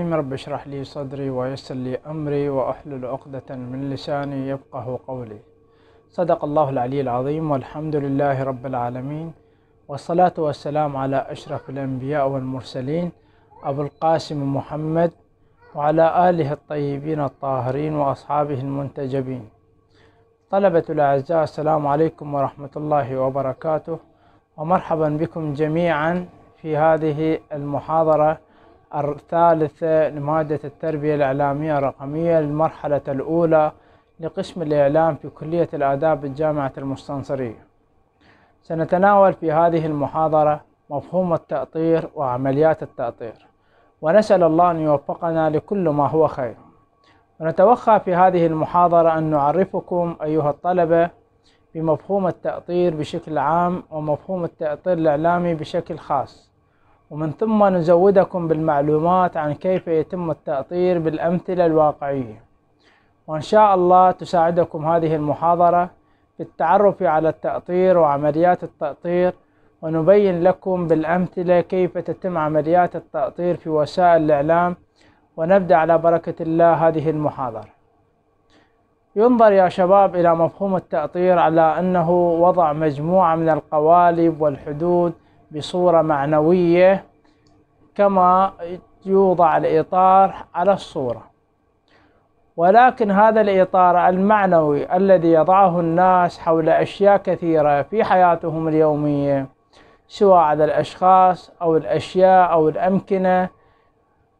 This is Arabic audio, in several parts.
رب اشرح لي صدري ويسر لي أمري وأحلل عقدة من لساني يفقه قولي صدق الله العلي العظيم والحمد لله رب العالمين والصلاة والسلام على أشرف الأنبياء والمرسلين أبو القاسم محمد وعلى آله الطيبين الطاهرين وأصحابه المنتجبين طلبة الأعزاء السلام عليكم ورحمة الله وبركاته ومرحبا بكم جميعا في هذه المحاضرة الثالثة لمادة التربية الإعلامية الرقمية للمرحلة الأولى لقسم الإعلام في كلية الآداب بالجامعة المستنصرية سنتناول في هذه المحاضرة مفهوم التأطير وعمليات التأطير ونسأل الله أن يوفقنا لكل ما هو خير ونتوخى في هذه المحاضرة أن نعرفكم أيها الطلبة بمفهوم التأطير بشكل عام ومفهوم التأطير الإعلامي بشكل خاص ومن ثم نزودكم بالمعلومات عن كيف يتم التأطير بالأمثلة الواقعية وإن شاء الله تساعدكم هذه المحاضرة في التعرف على التأطير وعمليات التأطير ونبين لكم بالأمثلة كيف تتم عمليات التأطير في وسائل الإعلام ونبدأ على بركة الله هذه المحاضرة ينظر يا شباب إلى مفهوم التأطير على أنه وضع مجموعة من القوالب والحدود بصورة معنوية كما يوضع الإطار على الصورة ولكن هذا الإطار المعنوي الذي يضعه الناس حول أشياء كثيرة في حياتهم اليومية سواء على الأشخاص أو الأشياء أو الأمكنة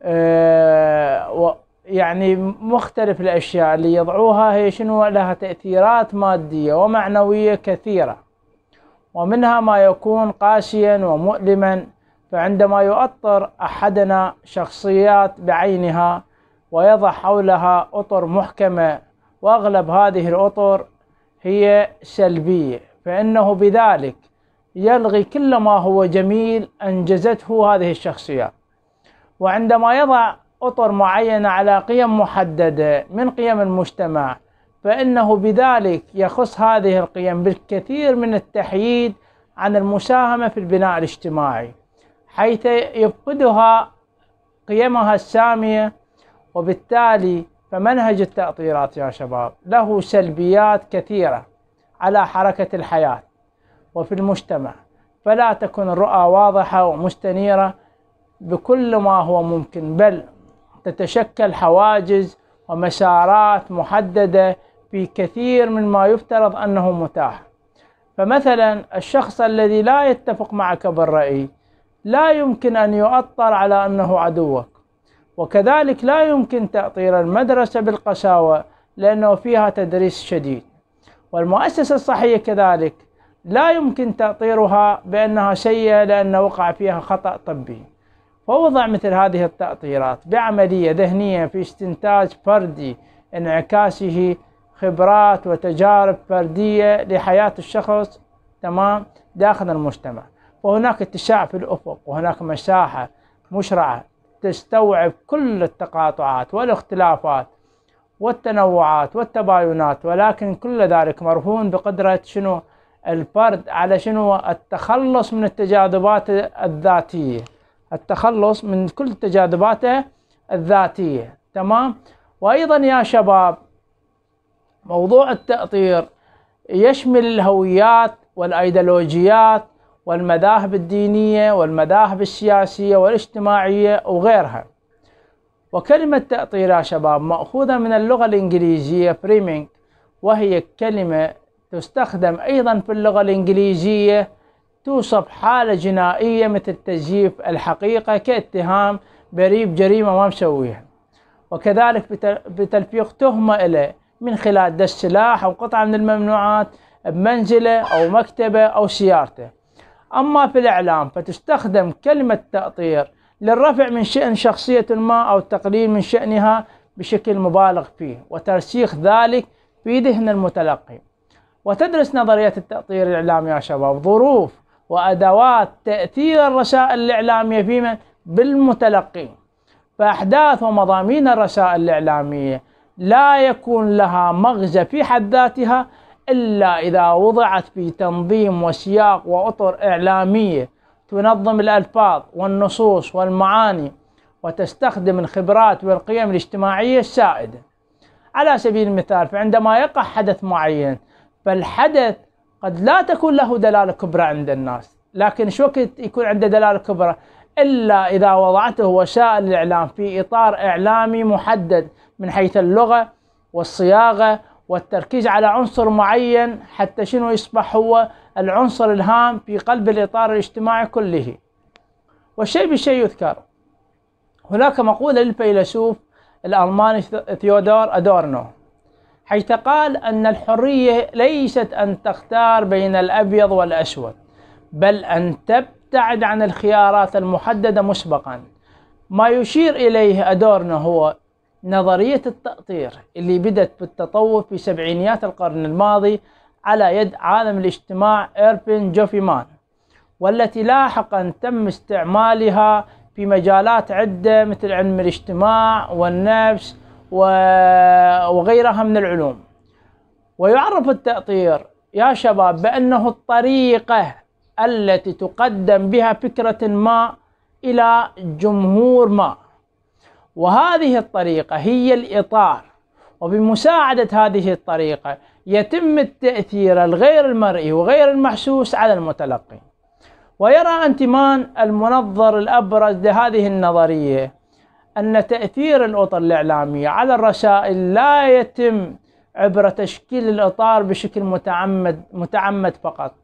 آه، يعني مختلف الأشياء اللي يضعوها هي شنو لها تأثيرات مادية ومعنوية كثيرة ومنها ما يكون قاسيا ومؤلما فعندما يؤطر احدنا شخصيات بعينها ويضع حولها اطر محكمه واغلب هذه الاطر هي سلبيه فانه بذلك يلغي كل ما هو جميل انجزته هذه الشخصيات وعندما يضع اطر معينه على قيم محدده من قيم المجتمع فإنه بذلك يخص هذه القيم بالكثير من التحييد عن المساهمة في البناء الاجتماعي حيث يفقدها قيمها السامية وبالتالي فمنهج التأطيرات يا شباب له سلبيات كثيرة على حركة الحياة وفي المجتمع فلا تكن الرؤى واضحة ومستنيرة بكل ما هو ممكن بل تتشكل حواجز ومسارات محددة في كثير مما يفترض انه متاح فمثلا الشخص الذي لا يتفق معك بالرأي لا يمكن ان يؤطر على انه عدوك وكذلك لا يمكن تأطير المدرسة بالقساوة لأنه فيها تدريس شديد والمؤسسة الصحية كذلك لا يمكن تأطيرها بأنها سيئة لأن وقع فيها خطأ طبي فوضع مثل هذه التأطيرات بعملية ذهنية في استنتاج فردي انعكاسه خبرات وتجارب فردية لحياة الشخص تمام داخل المجتمع وهناك اتساع في الأفق وهناك مساحة مشرعة تستوعب كل التقاطعات والاختلافات والتنوعات والتباينات ولكن كل ذلك مرهون بقدرة شنو الفرد على شنو التخلص من التجاذبات الذاتية التخلص من كل تجاذباته الذاتية تمام وأيضا يا شباب موضوع التأطير يشمل الهويات والأيديولوجيات والمذاهب الدينية والمذاهب السياسية والاجتماعية وغيرها وكلمة تأطير يا شباب مأخوذة من اللغة الإنجليزية بريمينج وهي كلمة تستخدم أيضا في اللغة الإنجليزية توصف حالة جنائية مثل تزييف الحقيقة كاتهام بريب جريمة ما مسويها وكذلك بتلفيق تهمة إليه من خلال دش سلاح أو قطعة من الممنوعات بمنزله أو مكتبه أو سيارته أما في الإعلام فتستخدم كلمة تأطير للرفع من شأن شخصية ما أو التقليل من شأنها بشكل مبالغ فيه وترسيخ ذلك في ذهن المتلقي وتدرس نظرية التأطير الإعلامي يا شباب ظروف وأدوات تأثير الرسائل الإعلامية فيما بالمتلقي فأحداث ومضامين الرسائل الإعلامية لا يكون لها مغزى في حد ذاتها إلا إذا وضعت في تنظيم وسياق وأطر إعلامية تنظم الألفاظ والنصوص والمعاني وتستخدم الخبرات والقيم الاجتماعية السائدة على سبيل المثال فعندما يقع حدث معين فالحدث قد لا تكون له دلالة كبرى عند الناس لكن شو وقت يكون عنده دلالة كبرى إلا إذا وضعته وسائل الإعلام في إطار إعلامي محدد من حيث اللغة والصياغة والتركيز على عنصر معين حتى شنو يصبح هو العنصر الهام في قلب الإطار الاجتماعي كله والشيء بالشيء يذكر هناك مقولة للفيلسوف الألماني ثيودور أدورنو حيث قال أن الحرية ليست أن تختار بين الأبيض والأسود بل أن تبتعد عن الخيارات المحددة مسبقا ما يشير إليه أدورنو هو نظرية التأطير اللي بدت بالتطور في سبعينيات القرن الماضي على يد عالم الاجتماع إيربين جوفيمان والتي لاحقا تم استعمالها في مجالات عدة مثل علم الاجتماع والنفس وغيرها من العلوم ويعرف التأطير يا شباب بأنه الطريقة التي تقدم بها فكرة ما إلى جمهور ما وهذه الطريقة هي الإطار وبمساعدة هذه الطريقة يتم التأثير الغير المرئي وغير المحسوس على المتلقي ويرى أنتمان المنظر الأبرز لهذه النظرية أن تأثير الأطر الإعلامية على الرسائل لا يتم عبر تشكيل الإطار بشكل متعمد متعمد فقط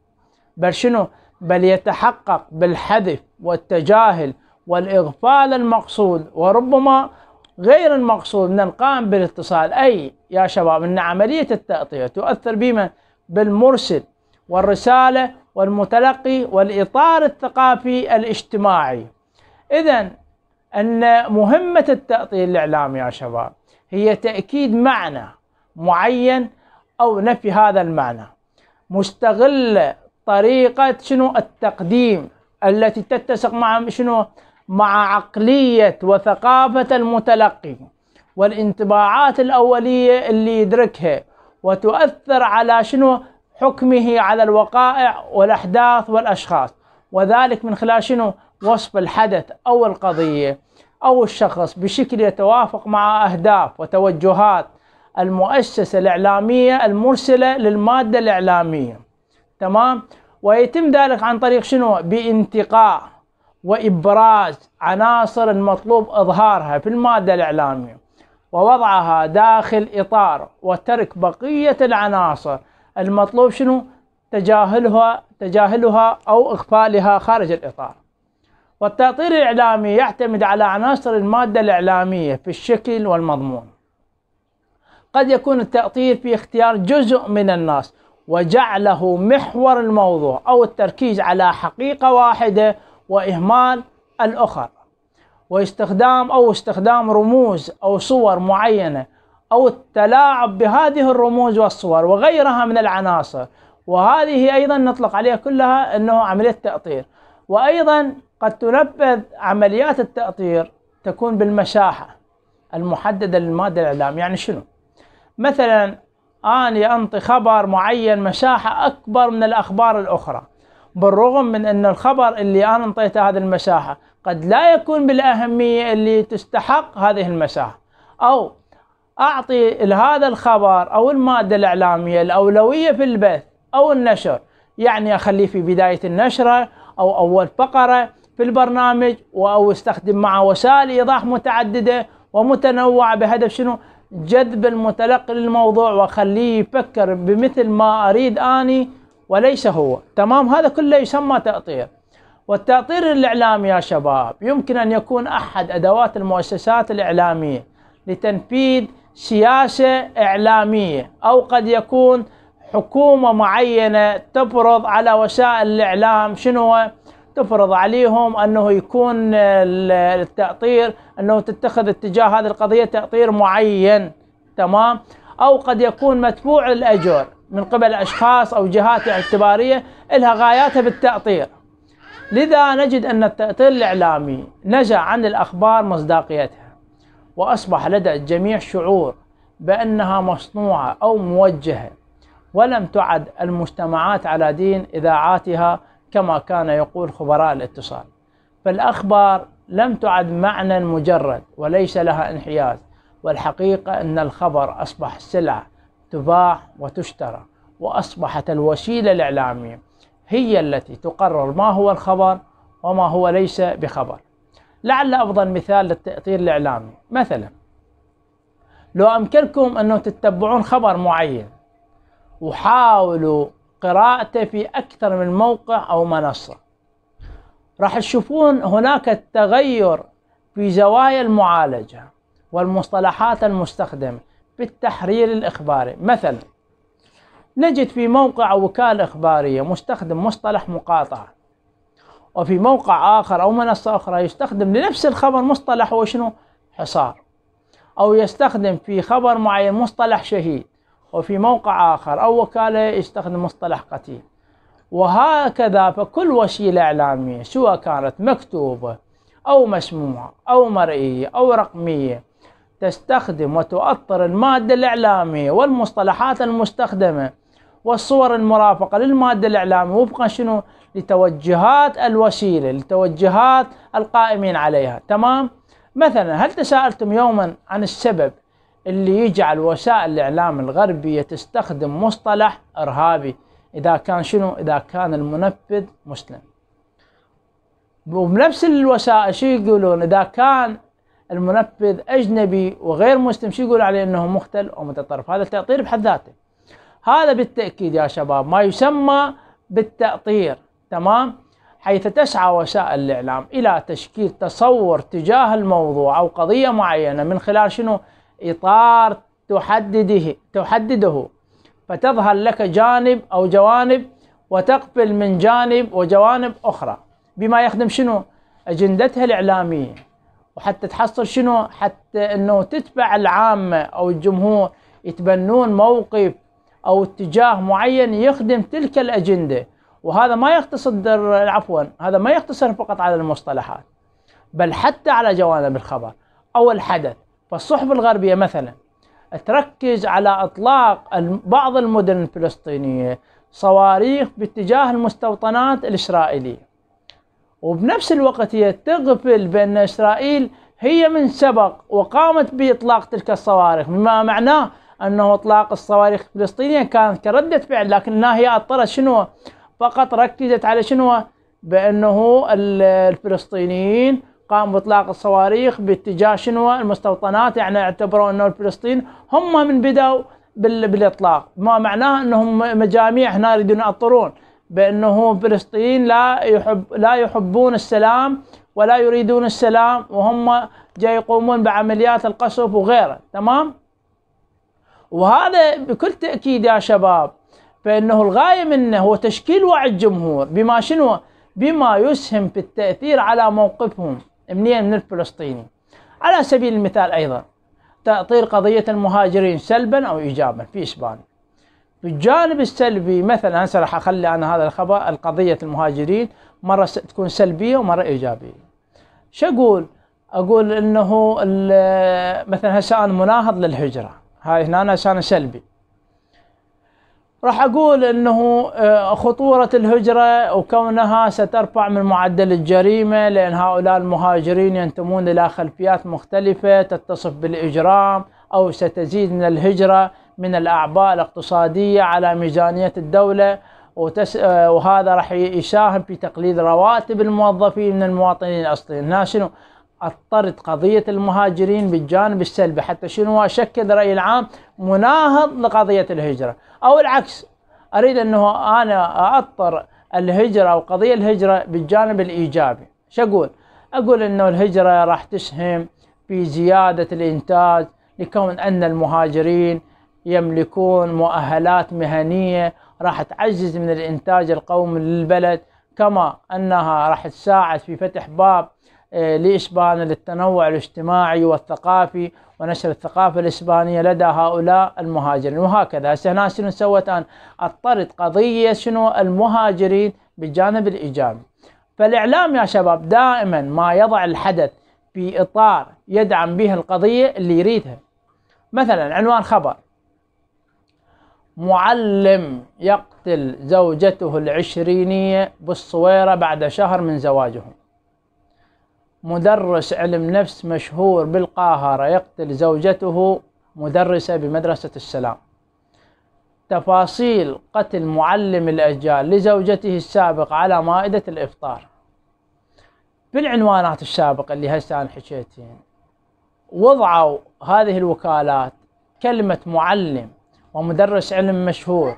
بل شنو بل يتحقق بالحذف والتجاهل والإغفال المقصود وربما غير المقصود من القائم بالاتصال أي يا شباب أن عملية التغطية تؤثر بما بالمرسل والرسالة والمتلقي والإطار الثقافي الاجتماعي إذا أن مهمة التغطية الإعلامي يا شباب هي تأكيد معنى معين أو نفي هذا المعنى مستغلة طريقة شنو التقديم التي تتسق مع شنو مع عقلية وثقافة المتلقي والانطباعات الأولية اللي يدركها وتؤثر على شنو حكمه على الوقائع والأحداث والأشخاص وذلك من خلال شنو وصف الحدث أو القضية أو الشخص بشكل يتوافق مع أهداف وتوجهات المؤسسة الإعلامية المرسلة للمادة الإعلامية تمام ويتم ذلك عن طريق شنو بانتقاء وإبراز عناصر المطلوب إظهارها في المادة الإعلامية ووضعها داخل إطار وترك بقية العناصر المطلوب شنو تجاهلها تجاهلها أو إغفالها خارج الإطار والتأطير الإعلامي يعتمد على عناصر المادة الإعلامية في الشكل والمضمون قد يكون التأطير في اختيار جزء من الناس وجعله محور الموضوع أو التركيز على حقيقة واحدة وإهمال الأخر واستخدام أو استخدام رموز أو صور معينة أو التلاعب بهذه الرموز والصور وغيرها من العناصر وهذه أيضا نطلق عليها كلها أنه عملية تأطير وأيضا قد تنفذ عمليات التأطير تكون بالمساحة المحددة للمادة الإعلام يعني شنو مثلا أني أنطي خبر معين مساحة أكبر من الأخبار الأخرى بالرغم من أن الخبر اللي أنا انطيته هذه المساحة قد لا يكون بالأهمية اللي تستحق هذه المساحة أو أعطي لهذا الخبر أو المادة الإعلامية الأولوية في البث أو النشر يعني أخليه في بداية النشرة أو أول فقرة في البرنامج أو استخدم معه وسائل إيضاح متعددة ومتنوعة بهدف شنو جذب المتلقي للموضوع وخليه يفكر بمثل ما أريد أني وليس هو تمام هذا كله يسمى تأطير والتأطير الإعلامي يا شباب يمكن أن يكون أحد أدوات المؤسسات الإعلامية لتنفيذ سياسة إعلامية أو قد يكون حكومة معينة تفرض على وسائل الإعلام شنو تفرض عليهم أنه يكون التأطير أنه تتخذ اتجاه هذه القضية تأطير معين تمام أو قد يكون مدفوع الأجر من قبل أشخاص أو جهات اعتبارية لها غاياتها بالتأطير لذا نجد أن التأطير الإعلامي نزع عن الأخبار مصداقيتها وأصبح لدى الجميع شعور بأنها مصنوعة أو موجهة ولم تعد المجتمعات على دين إذاعاتها كما كان يقول خبراء الاتصال فالأخبار لم تعد معنى مجرد وليس لها انحياز والحقيقة أن الخبر أصبح سلعة تباع وتشترى واصبحت الوسيله الاعلاميه هي التي تقرر ما هو الخبر وما هو ليس بخبر. لعل افضل مثال للتاطير الاعلامي مثلا لو امكنكم ان تتبعون خبر معين وحاولوا قراءته في اكثر من موقع او منصه راح تشوفون هناك التغير في زوايا المعالجه والمصطلحات المستخدمه بالتحرير الإخباري مثلا نجد في موقع وكالة إخبارية مستخدم مصطلح مقاطعة وفي موقع آخر أو منصة أخرى يستخدم لنفس الخبر مصطلح هو شنو حصار أو يستخدم في خبر معين مصطلح شهيد وفي موقع آخر أو وكالة يستخدم مصطلح قتيل وهكذا فكل وسيلة إعلامية سواء كانت مكتوبة أو مسموعة أو مرئية أو رقمية تستخدم وتؤطر المادة الإعلامية والمصطلحات المستخدمة والصور المرافقة للمادة الإعلامية وفقا شنو لتوجهات الوسيلة لتوجهات القائمين عليها تمام مثلا هل تساءلتم يوما عن السبب اللي يجعل وسائل الإعلام الغربية تستخدم مصطلح إرهابي إذا كان شنو إذا كان المنفذ مسلم وبنفس الوسائل شو يقولون إذا كان المنفذ أجنبي وغير مسلم شو يقول عليه أنه مختل ومتطرف هذا التأطير بحد ذاته هذا بالتأكيد يا شباب ما يسمى بالتأطير تمام حيث تسعى وسائل الإعلام إلى تشكيل تصور تجاه الموضوع أو قضية معينة من خلال شنو إطار تحدده تحدده فتظهر لك جانب أو جوانب وتقبل من جانب وجوانب أخرى بما يخدم شنو أجندتها الإعلامية وحتى تحصل شنو حتى انه تتبع العامة او الجمهور يتبنون موقف او اتجاه معين يخدم تلك الاجندة وهذا ما يقتصر عفوا هذا ما يقتصر فقط على المصطلحات بل حتى على جوانب الخبر او الحدث فالصحف الغربية مثلا تركز على اطلاق بعض المدن الفلسطينية صواريخ باتجاه المستوطنات الاسرائيلية وبنفس الوقت هي تغفل بأن إسرائيل هي من سبق وقامت بإطلاق تلك الصواريخ بما معناه أنه إطلاق الصواريخ الفلسطينية كانت كردة فعل لكنها هي أضطرت شنو فقط ركزت على شنو بأنه الفلسطينيين قاموا بإطلاق الصواريخ باتجاه شنو المستوطنات يعني اعتبروا أنه الفلسطين هم من بدأوا بالإطلاق ما معناه أنهم مجاميع هنا يريدون يأطرون بأنه فلسطين لا يحب لا يحبون السلام ولا يريدون السلام وهم جاي يقومون بعمليات القصف وغيره تمام وهذا بكل تأكيد يا شباب فإنه الغاية منه هو تشكيل وعي الجمهور بما شنو بما يسهم في التأثير على موقفهم منين من الفلسطيني على سبيل المثال أيضا تأطير قضية المهاجرين سلبا أو إيجابا في إسبانيا بالجانب السلبي مثلا هسه راح اخلي انا هذا الخبر القضيه المهاجرين مره تكون سلبيه ومره ايجابيه شو اقول؟ اقول انه مثلا هسه انا مناهض للهجره هاي هنا هسه انا سلبي راح اقول انه آه، خطوره الهجره وكونها سترفع من معدل الجريمه لان هؤلاء المهاجرين ينتمون الى خلفيات مختلفه تتصف بالاجرام او ستزيد من الهجره من الأعباء الاقتصادية على ميزانية الدولة وتس... آه، وهذا راح يساهم في تقليل رواتب الموظفين من المواطنين الاصليين الناس شنو اضطرت قضية المهاجرين بالجانب السلبي حتى شنو شكل رأي العام مناهض لقضية الهجرة أو العكس أريد أنه أنا أضطر الهجرة أو قضية الهجرة بالجانب الإيجابي شو أقول أقول أنه الهجرة راح تسهم في زيادة الإنتاج لكون أن المهاجرين يملكون مؤهلات مهنية راح تعزز من الإنتاج القومي للبلد كما أنها راح تساعد في فتح باب آه، لإسبانيا للتنوع الاجتماعي والثقافي ونشر الثقافة الإسبانية لدى هؤلاء المهاجرين وهكذا هسه هنا شنو سوت أن اضطرت قضية شنو المهاجرين بالجانب الإيجابي فالإعلام يا شباب دائما ما يضع الحدث في إطار يدعم به القضية اللي يريدها مثلا عنوان خبر معلم يقتل زوجته العشرينية بالصويرة بعد شهر من زواجه مدرس علم نفس مشهور بالقاهرة يقتل زوجته مدرسة بمدرسة السلام تفاصيل قتل معلم الأجيال لزوجته السابق على مائدة الإفطار بالعنوانات السابقة اللي هسه أنا حكيتين وضعوا هذه الوكالات كلمة معلم ومدرس علم مشهور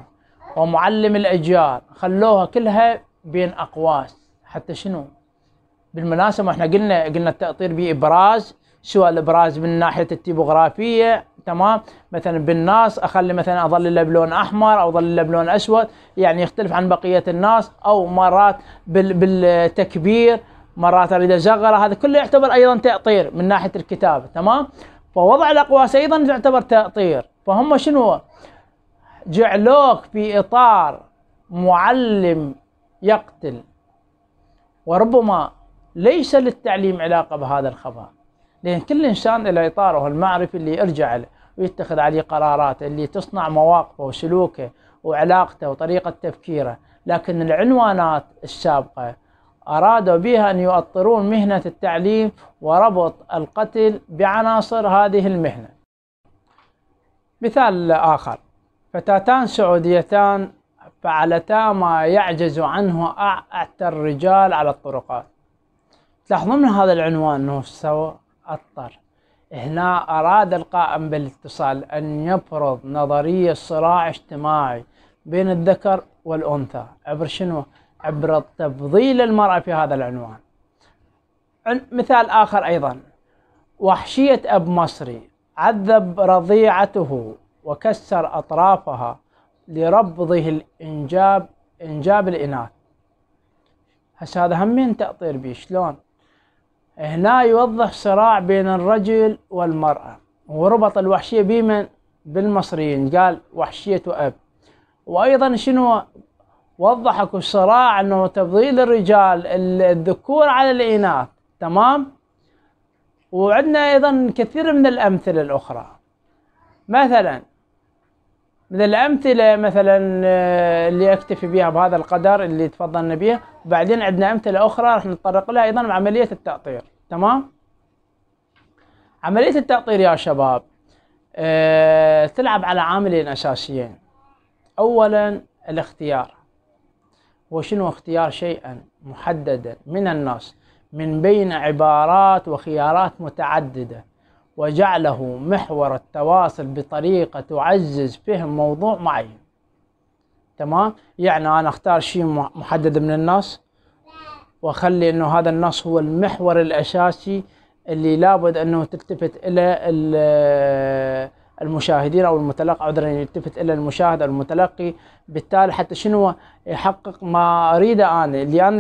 ومعلم الأجيال خلوها كلها بين أقواس حتى شنو بالمناسبة احنا قلنا قلنا التأطير بإبراز سواء الإبراز من ناحية التيبوغرافية تمام مثلا بالناس أخلي مثلا أظلله بلون أحمر أو أظلله بلون أسود يعني يختلف عن بقية الناس أو مرات بالتكبير مرات أريد ازغره هذا كله يعتبر أيضا تأطير من ناحية الكتابة تمام فوضع الأقواس أيضا يعتبر تأطير فهم شنو جعلوك في إطار معلم يقتل وربما ليس للتعليم علاقة بهذا الخبر لأن كل إنسان له إطاره المعرفي اللي يرجع له ويتخذ عليه قرارات اللي تصنع مواقفه وسلوكه وعلاقته وطريقة تفكيره لكن العنوانات السابقة أرادوا بها أن يؤطرون مهنة التعليم وربط القتل بعناصر هذه المهنة مثال آخر فتاتان سعوديتان فعلتا ما يعجز عنه أعتى الرجال على الطرقات تلاحظون من هذا العنوان أنه سوى أطر هنا أراد القائم بالاتصال أن يفرض نظرية صراع اجتماعي بين الذكر والأنثى عبر شنو؟ عبر تفضيل المرأة في هذا العنوان مثال آخر أيضا وحشية أب مصري عذب رضيعته وكسر أطرافها لربضه الإنجاب إنجاب الإناث هسه هذا همين تأطير بيه شلون هنا يوضح صراع بين الرجل والمرأة وربط الوحشية بمن بالمصريين قال وحشية أب وأيضا شنو وضحك الصراع صراع أنه تفضيل الرجال الذكور على الإناث تمام وعندنا أيضا كثير من الأمثلة الأخرى مثلا من الأمثلة مثلا آه، اللي أكتفي بها بهذا القدر اللي تفضلنا به وبعدين عندنا أمثلة أخرى راح نتطرق لها أيضا عملية التأطير تمام عملية التأطير يا شباب أه تلعب على عاملين أساسيين أولا الاختيار وشنو اختيار شيئا محددا من الناس من بين عبارات وخيارات متعددة وجعله محور التواصل بطريقة تعزز فهم موضوع معين تمام يعني أنا أختار شيء محدد من النص وأخلي أنه هذا النص هو المحور الأساسي اللي لابد أنه تلتفت إلى المشاهدين او المتلقي عذرا يلتفت الى المشاهد او المتلقي بالتالي حتى شنو يحقق ما اريده انا اللي انا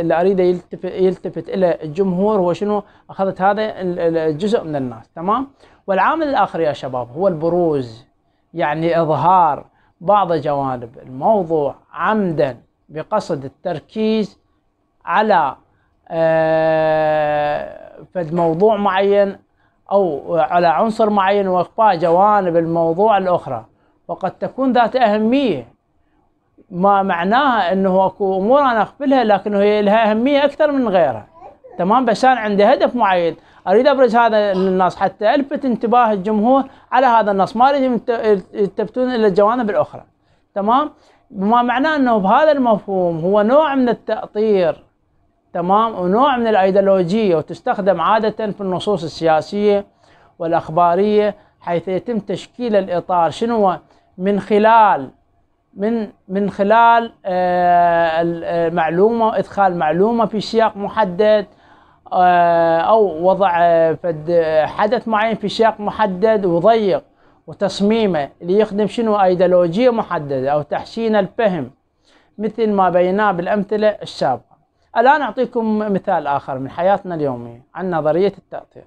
اللي اريده يلتفت يلتفت الى الجمهور هو شنو اخذت هذا الجزء من الناس تمام والعامل الاخر يا شباب هو البروز يعني اظهار بعض جوانب الموضوع عمدا بقصد التركيز على آه، فد موضوع معين أو على عنصر معين وإخفاء جوانب الموضوع الأخرى وقد تكون ذات أهمية ما معناها أنه أكو أمور أنا أقبلها لكن هي لها أهمية أكثر من غيرها تمام بس أنا عندي هدف معين أريد أبرز هذا للناس حتى ألفت انتباه الجمهور على هذا النص ما أريد يلتفتون إلى الجوانب الأخرى تمام ما معناه أنه بهذا المفهوم هو نوع من التأطير تمام ونوع من الايديولوجيه وتستخدم عاده في النصوص السياسيه والاخباريه حيث يتم تشكيل الاطار شنو من خلال من من خلال آه، المعلومه آه، ادخال معلومه في سياق محدد آه، او وضع حدث معين في سياق محدد وضيق وتصميمه ليخدم شنو ايديولوجيه محدده او تحسين الفهم مثل ما بيناه بالامثله السابقه الآن أعطيكم مثال آخر من حياتنا اليومية عن نظرية التأثير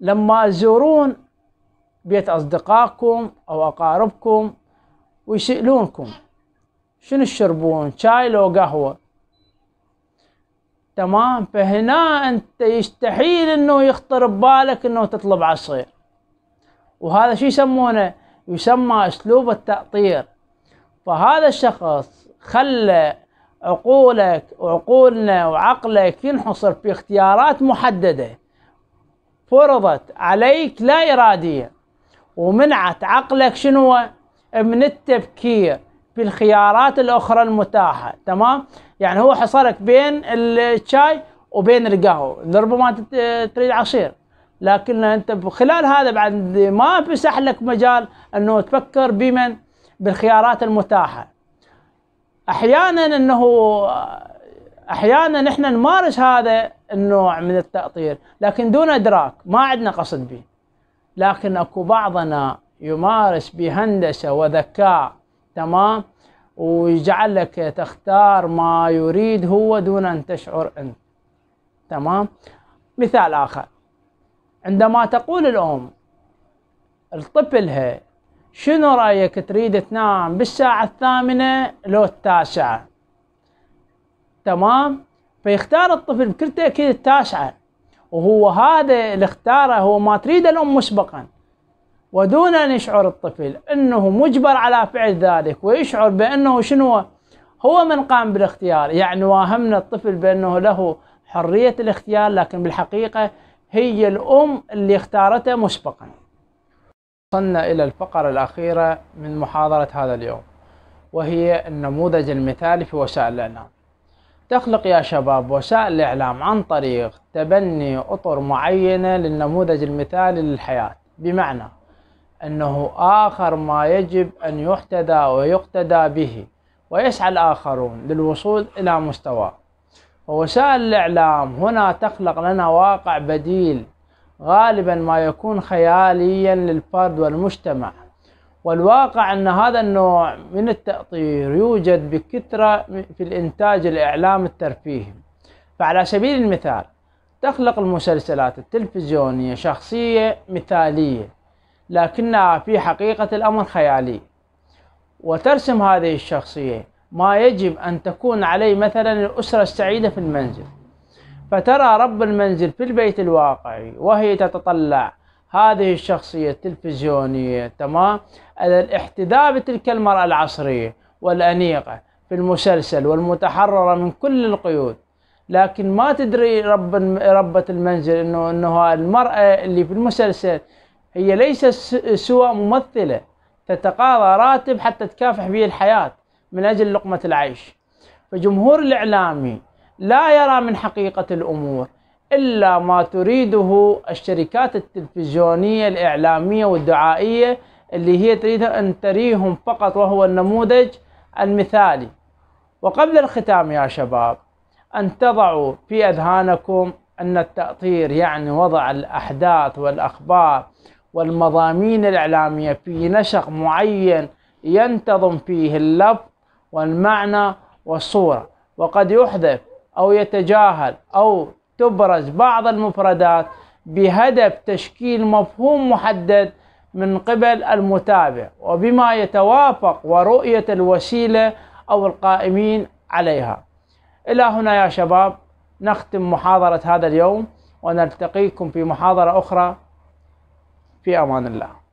لما تزورون بيت أصدقائكم أو أقاربكم ويسألونكم شنو تشربون شاي لو قهوة تمام فهنا أنت يستحيل أنه يخطر ببالك أنه تطلب عصير وهذا شو يسمونه يسمى أسلوب التأطير فهذا الشخص خلى عقولك وعقولنا وعقلك ينحصر في اختيارات محددة فرضت عليك لا إرادية ومنعت عقلك شنو من التفكير في الخيارات الأخرى المتاحة تمام يعني هو حصرك بين الشاي وبين القهوة ربما تريد عصير لكن أنت خلال هذا بعد ما فسح لك مجال أنه تفكر بمن بالخيارات المتاحة احيانا انه احيانا احنا نمارس هذا النوع من التاطير لكن دون ادراك ما عندنا قصد به لكن اكو بعضنا يمارس بهندسه وذكاء تمام ويجعلك تختار ما يريد هو دون ان تشعر انت تمام مثال اخر عندما تقول الام لطفلها شنو رايك تريد تنام بالساعة الثامنة لو التاسعة تمام فيختار الطفل بكل تأكيد التاسعة وهو هذا اللي اختاره هو ما تريده الأم مسبقا ودون أن يشعر الطفل أنه مجبر على فعل ذلك ويشعر بأنه شنو هو من قام بالاختيار يعني واهمنا الطفل بأنه له حرية الاختيار لكن بالحقيقة هي الأم اللي اختارته مسبقاً وصلنا إلى الفقرة الأخيرة من محاضرة هذا اليوم وهي النموذج المثالي في وسائل الإعلام تخلق يا شباب وسائل الإعلام عن طريق تبني أطر معينة للنموذج المثالي للحياة بمعنى أنه آخر ما يجب أن يحتذى ويقتدى به ويسعى الآخرون للوصول إلى مستواه ووسائل الإعلام هنا تخلق لنا واقع بديل غالبا ما يكون خياليا للفرد والمجتمع والواقع أن هذا النوع من التأطير يوجد بكثرة في الإنتاج الإعلام الترفيهي فعلى سبيل المثال تخلق المسلسلات التلفزيونية شخصية مثالية لكنها في حقيقة الأمر خيالية وترسم هذه الشخصية ما يجب أن تكون عليه مثلا الأسرة السعيدة في المنزل فترى رب المنزل في البيت الواقعي وهي تتطلع هذه الشخصية التلفزيونية تمام على الاحتذاء بتلك المرأة العصرية والأنيقة في المسلسل والمتحررة من كل القيود لكن ما تدري رب ربة المنزل انه انه المرأة اللي في المسلسل هي ليست سوى ممثلة تتقاضى راتب حتى تكافح به الحياة من اجل لقمة العيش فجمهور الاعلامي لا يرى من حقيقة الأمور إلا ما تريده الشركات التلفزيونية الإعلامية والدعائية اللي هي تريد أن تريهم فقط وهو النموذج المثالي وقبل الختام يا شباب أن تضعوا في أذهانكم أن التأطير يعني وضع الأحداث والأخبار والمضامين الإعلامية في نسق معين ينتظم فيه اللفظ والمعنى والصورة وقد يحذف أو يتجاهل أو تبرز بعض المفردات بهدف تشكيل مفهوم محدد من قبل المتابع وبما يتوافق ورؤية الوسيلة أو القائمين عليها إلى هنا يا شباب نختم محاضرة هذا اليوم ونلتقيكم في محاضرة أخرى في أمان الله